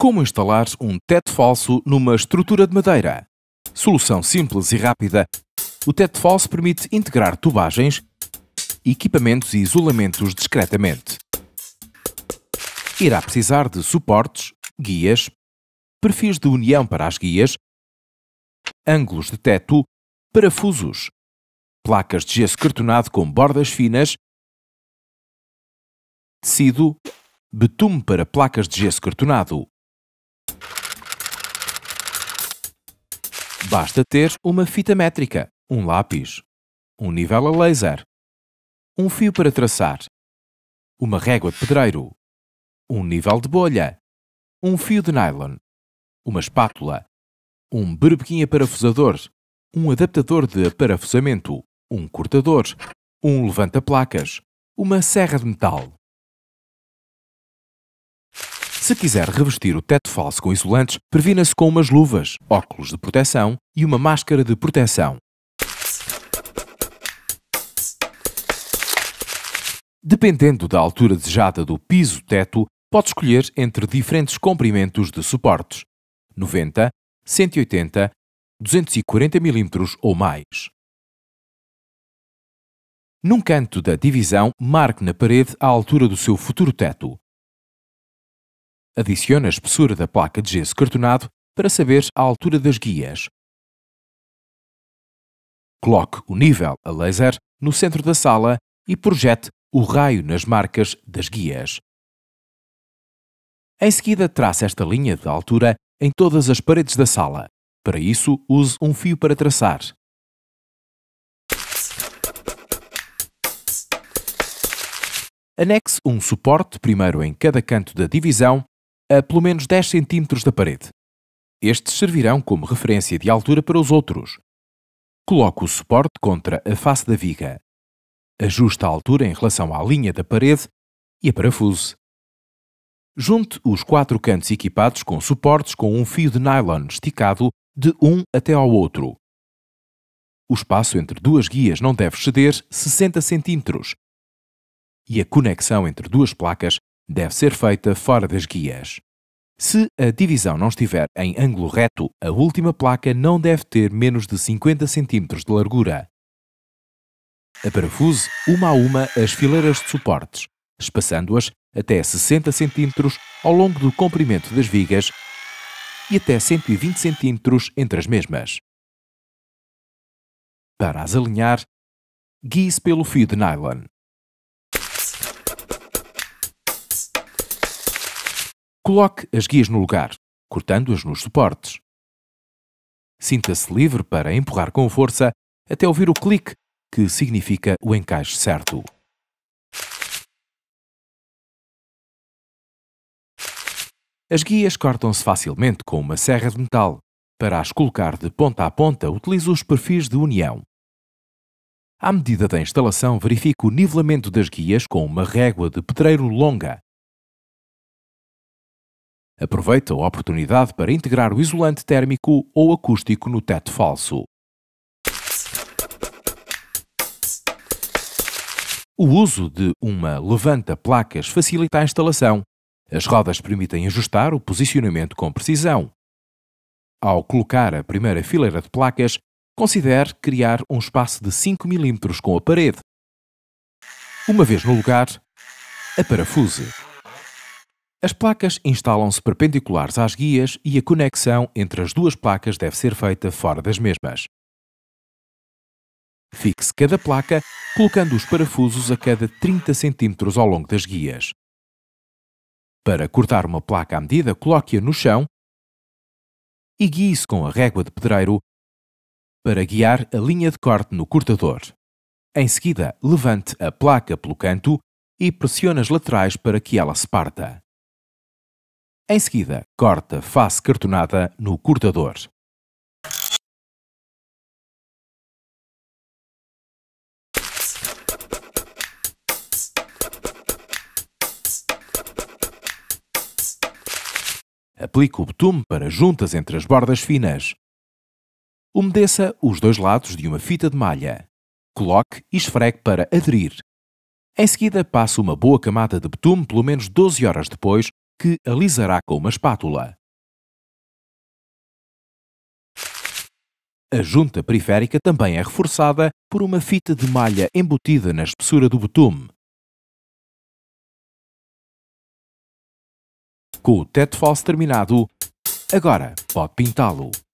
Como instalar um teto falso numa estrutura de madeira? Solução simples e rápida. O teto falso permite integrar tubagens, equipamentos e isolamentos discretamente. Irá precisar de suportes, guias, perfis de união para as guias, ângulos de teto, parafusos, placas de gesso cartonado com bordas finas, tecido, betume para placas de gesso cartonado. Basta ter uma fita métrica, um lápis, um nível a laser, um fio para traçar, uma régua de pedreiro, um nível de bolha, um fio de nylon, uma espátula, um berbequinha parafusador, um adaptador de parafusamento, um cortador, um levanta-placas, uma serra de metal. Se quiser revestir o teto falso com isolantes, previna-se com umas luvas, óculos de proteção e uma máscara de proteção. Dependendo da altura desejada do piso-teto, pode escolher entre diferentes comprimentos de suportes: 90, 180 240 mm ou mais. Num canto da divisão, marque na parede a altura do seu futuro teto. Adicione a espessura da placa de gesso cartonado para saber a altura das guias. Coloque o nível a laser no centro da sala e projete o raio nas marcas das guias. Em seguida, traça esta linha de altura em todas as paredes da sala. Para isso, use um fio para traçar. Anexe um suporte primeiro em cada canto da divisão, a pelo menos 10 cm da parede. Estes servirão como referência de altura para os outros. Coloque o suporte contra a face da viga. Ajuste a altura em relação à linha da parede e a parafuse. Junte os quatro cantos equipados com suportes com um fio de nylon esticado de um até ao outro. O espaço entre duas guias não deve exceder 60 cm e a conexão entre duas placas deve ser feita fora das guias. Se a divisão não estiver em ângulo reto, a última placa não deve ter menos de 50 cm de largura. Aparafuse uma a uma as fileiras de suportes, espaçando-as até 60 cm ao longo do comprimento das vigas e até 120 centímetros entre as mesmas. Para as alinhar, guie-se pelo fio de nylon. Coloque as guias no lugar, cortando-as nos suportes. Sinta-se livre para empurrar com força até ouvir o clique, que significa o encaixe certo. As guias cortam-se facilmente com uma serra de metal. Para as colocar de ponta a ponta, utilizo os perfis de união. À medida da instalação, verifico o nivelamento das guias com uma régua de pedreiro longa. Aproveito a oportunidade para integrar o isolante térmico ou acústico no teto falso. O uso de uma levanta-placas facilita a instalação, as rodas permitem ajustar o posicionamento com precisão. Ao colocar a primeira fileira de placas, considere criar um espaço de 5 mm com a parede. Uma vez no lugar, a parafuse. As placas instalam-se perpendiculares às guias e a conexão entre as duas placas deve ser feita fora das mesmas. Fixe cada placa colocando os parafusos a cada 30 cm ao longo das guias. Para cortar uma placa à medida, coloque-a no chão e guie-se com a régua de pedreiro para guiar a linha de corte no cortador. Em seguida, levante a placa pelo canto e pressione as laterais para que ela se parta. Em seguida, corte a face cartonada no cortador. Aplique o betume para juntas entre as bordas finas. Umedeça os dois lados de uma fita de malha. Coloque e esfregue para aderir. Em seguida, passe uma boa camada de betume pelo menos 12 horas depois, que alisará com uma espátula. A junta periférica também é reforçada por uma fita de malha embutida na espessura do betume. Com o teto falso terminado, agora pode pintá-lo.